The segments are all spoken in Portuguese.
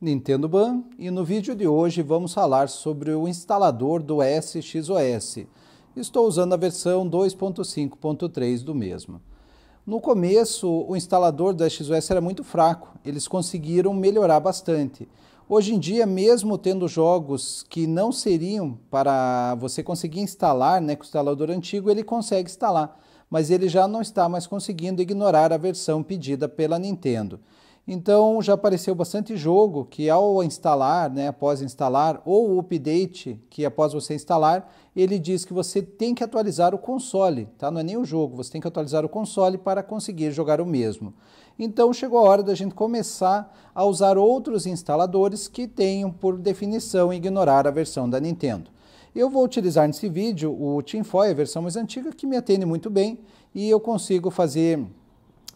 Nintendo Ban e no vídeo de hoje vamos falar sobre o instalador do SXOS. Estou usando a versão 2.5.3 do mesmo. No começo, o instalador do SXOS era muito fraco, eles conseguiram melhorar bastante. Hoje em dia, mesmo tendo jogos que não seriam para você conseguir instalar né, com o instalador antigo, ele consegue instalar, mas ele já não está mais conseguindo ignorar a versão pedida pela Nintendo. Então já apareceu bastante jogo que ao instalar, né, após instalar, ou o update que após você instalar, ele diz que você tem que atualizar o console, tá? Não é nem o jogo, você tem que atualizar o console para conseguir jogar o mesmo. Então chegou a hora da gente começar a usar outros instaladores que tenham por definição ignorar a versão da Nintendo. Eu vou utilizar nesse vídeo o TeamFoy, a versão mais antiga, que me atende muito bem e eu consigo fazer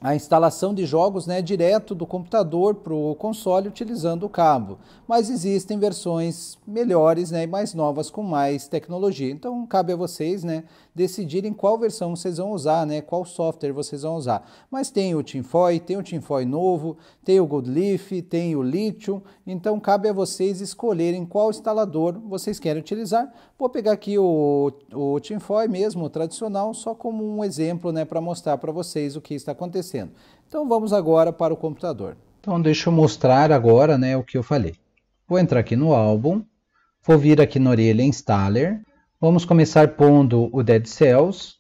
a instalação de jogos né, é direto do computador para o console utilizando o cabo. Mas existem versões melhores né, e mais novas com mais tecnologia. Então cabe a vocês né, decidirem qual versão vocês vão usar, né? qual software vocês vão usar. Mas tem o Tinfoil, tem o Tinfoil novo, tem o Goldleaf, tem o Lithium, então cabe a vocês escolherem qual instalador vocês querem utilizar. Vou pegar aqui o, o Tinfoil mesmo, o tradicional, só como um exemplo né? para mostrar para vocês o que está acontecendo. Então vamos agora para o computador. Então deixa eu mostrar agora né, o que eu falei. Vou entrar aqui no álbum, vou vir aqui no Orelha Installer, Vamos começar pondo o Dead Cells.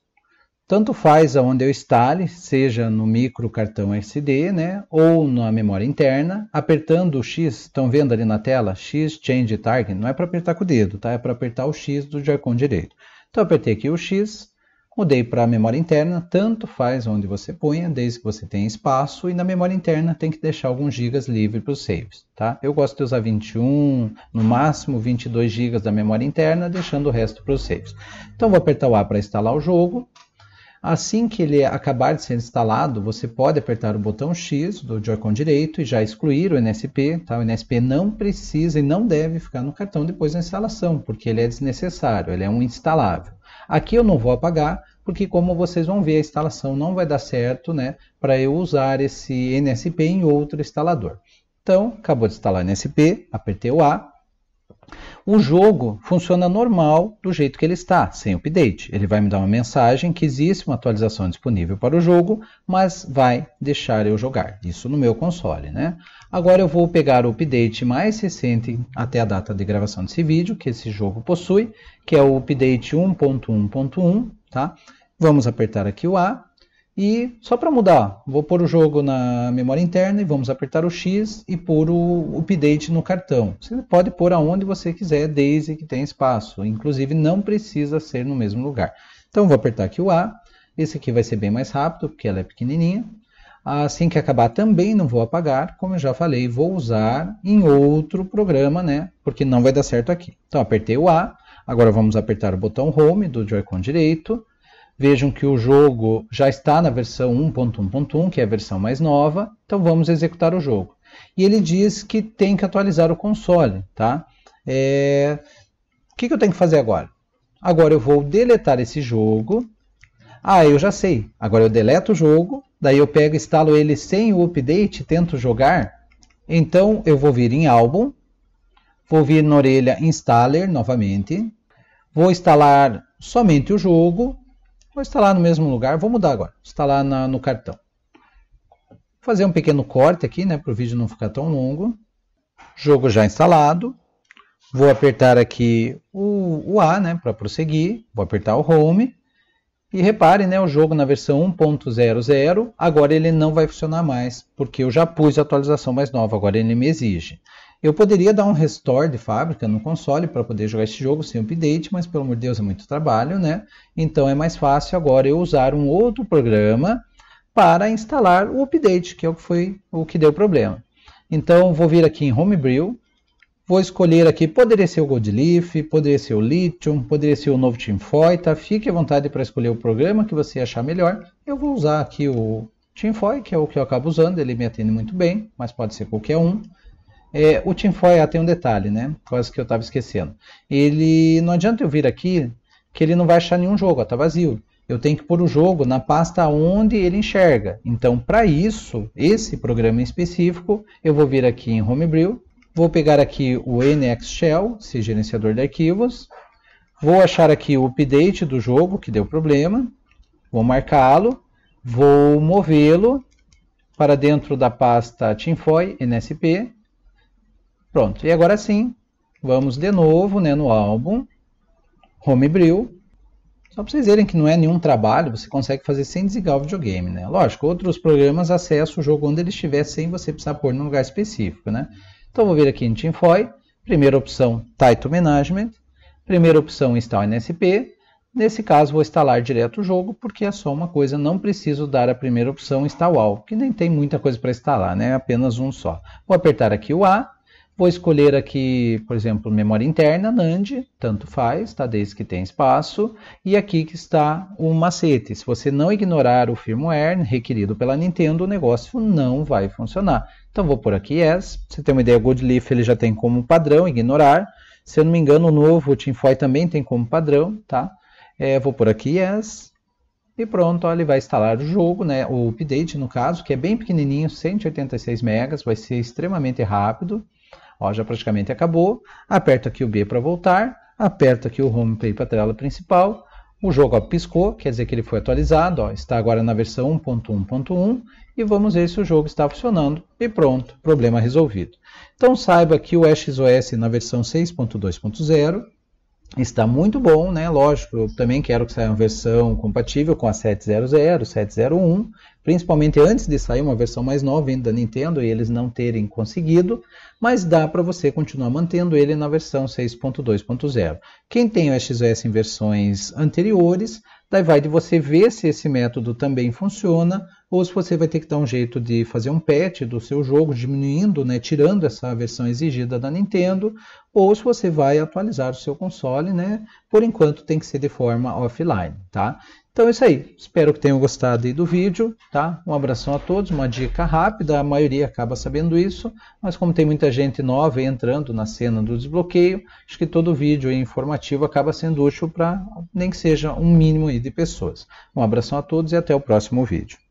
Tanto faz aonde eu instale, seja no micro cartão SD, né, ou na memória interna, apertando o X, estão vendo ali na tela, X Change Target, não é para apertar com o dedo, tá? É para apertar o X do jarcão direito. Então apertei aqui o X, Mudei para a memória interna, tanto faz onde você ponha, desde que você tenha espaço, e na memória interna tem que deixar alguns gigas livre para os saves, tá? Eu gosto de usar 21, no máximo 22 gigas da memória interna, deixando o resto para os saves. Então vou apertar o A para instalar o jogo, Assim que ele acabar de ser instalado, você pode apertar o botão X do Joy-Con direito e já excluir o NSP. Tá? O NSP não precisa e não deve ficar no cartão depois da instalação, porque ele é desnecessário, ele é um instalável. Aqui eu não vou apagar, porque como vocês vão ver, a instalação não vai dar certo né, para eu usar esse NSP em outro instalador. Então, acabou de instalar o NSP, apertei o A, o jogo funciona normal do jeito que ele está, sem update. Ele vai me dar uma mensagem que existe uma atualização disponível para o jogo, mas vai deixar eu jogar. Isso no meu console, né? Agora eu vou pegar o update mais recente até a data de gravação desse vídeo, que esse jogo possui, que é o update 1.1.1, tá? Vamos apertar aqui o A e só para mudar, vou pôr o jogo na memória interna e vamos apertar o X e pôr o update no cartão. Você pode pôr aonde você quiser, desde que tenha espaço. Inclusive não precisa ser no mesmo lugar. Então vou apertar aqui o A. Esse aqui vai ser bem mais rápido, porque ela é pequenininha. Assim que acabar também não vou apagar, como eu já falei, vou usar em outro programa, né? Porque não vai dar certo aqui. Então apertei o A. Agora vamos apertar o botão Home do Joy-Con direito Vejam que o jogo já está na versão 1.1.1, que é a versão mais nova, então vamos executar o jogo. E ele diz que tem que atualizar o console, tá? É... O que, eu tenho que fazer agora? Agora eu vou deletar esse jogo. Ah, eu já sei. Agora eu deleto o jogo, daí eu pego, e instalo ele sem o update, tento jogar. Então eu vou vir em álbum, vou vir na orelha installer novamente, vou instalar somente o jogo Vou instalar tá no mesmo lugar, vou mudar agora, instalar tá na, no cartão. Vou fazer um pequeno corte aqui, né, para o vídeo não ficar tão longo. Jogo já instalado. Vou apertar aqui o, o A, né, para prosseguir. Vou apertar o Home. E repare, né, o jogo na versão 1.00, agora ele não vai funcionar mais, porque eu já pus a atualização mais nova, agora ele me exige. Eu poderia dar um restore de fábrica no console para poder jogar esse jogo sem update, mas pelo amor de Deus é muito trabalho, né? Então é mais fácil agora eu usar um outro programa para instalar o update, que é o que foi o que deu problema. Então vou vir aqui em Homebrew, vou escolher aqui, poderia ser o Goldleaf, poderia ser o Lithium, poderia ser o novo Team tá? Fique à vontade para escolher o programa que você achar melhor. Eu vou usar aqui o Foy, que é o que eu acabo usando, ele me atende muito bem, mas pode ser qualquer um. É, o tinfoil ah, tem um detalhe, né? Quase que eu estava esquecendo. Ele não adianta eu vir aqui que ele não vai achar nenhum jogo, está vazio. Eu tenho que pôr o jogo na pasta onde ele enxerga. Então, para isso, esse programa em específico, eu vou vir aqui em Homebrew, vou pegar aqui o NX Shell, esse gerenciador de arquivos, vou achar aqui o update do jogo que deu problema, vou marcá-lo, vou movê-lo para dentro da pasta Tinfoy NSP Pronto, e agora sim, vamos de novo né, no álbum, Homebrew, só para vocês verem que não é nenhum trabalho, você consegue fazer sem desligar o videogame, né? Lógico, outros programas acessam o jogo onde ele estiver sem você precisar pôr num lugar específico, né? Então vou vir aqui em TeamFoy, primeira opção Title Management, primeira opção Install NSP, nesse caso vou instalar direto o jogo, porque é só uma coisa, não preciso dar a primeira opção Install All, que nem tem muita coisa para instalar, né? Apenas um só. Vou apertar aqui o A, Vou escolher aqui, por exemplo, memória interna, NAND, tanto faz, tá? desde que tem espaço. E aqui que está o macete. Se você não ignorar o firmware requerido pela Nintendo, o negócio não vai funcionar. Então vou por aqui Yes. Você tem uma ideia, o Gold ele já tem como padrão ignorar. Se eu não me engano, o novo o também tem como padrão, tá? É, vou por aqui Yes. E pronto, ó, ele vai instalar o jogo, né? o update no caso, que é bem pequenininho, 186 MB, vai ser extremamente rápido. Ó, já praticamente acabou. Aperto aqui o B para voltar. Aperto aqui o Home para ir para a tela principal. O jogo ó, piscou, quer dizer que ele foi atualizado. Ó, está agora na versão 1.1.1. E vamos ver se o jogo está funcionando. E pronto, problema resolvido. Então saiba que o XOS na versão 6.2.0 está muito bom, né? Lógico, eu também quero que saia uma versão compatível com a 700, 701, principalmente antes de sair uma versão mais nova ainda da Nintendo e eles não terem conseguido, mas dá para você continuar mantendo ele na versão 6.2.0. Quem tem o XS em versões anteriores Daí vai de você ver se esse método também funciona ou se você vai ter que dar um jeito de fazer um patch do seu jogo, diminuindo, né, tirando essa versão exigida da Nintendo, ou se você vai atualizar o seu console, né? Por enquanto tem que ser de forma offline, tá? Então é isso aí. Espero que tenham gostado do vídeo, tá? Um abração a todos, uma dica rápida, a maioria acaba sabendo isso, mas como tem muita gente nova entrando na cena do desbloqueio, acho que todo vídeo informativo acaba sendo útil para nem que seja um mínimo de pessoas. Um abração a todos e até o próximo vídeo.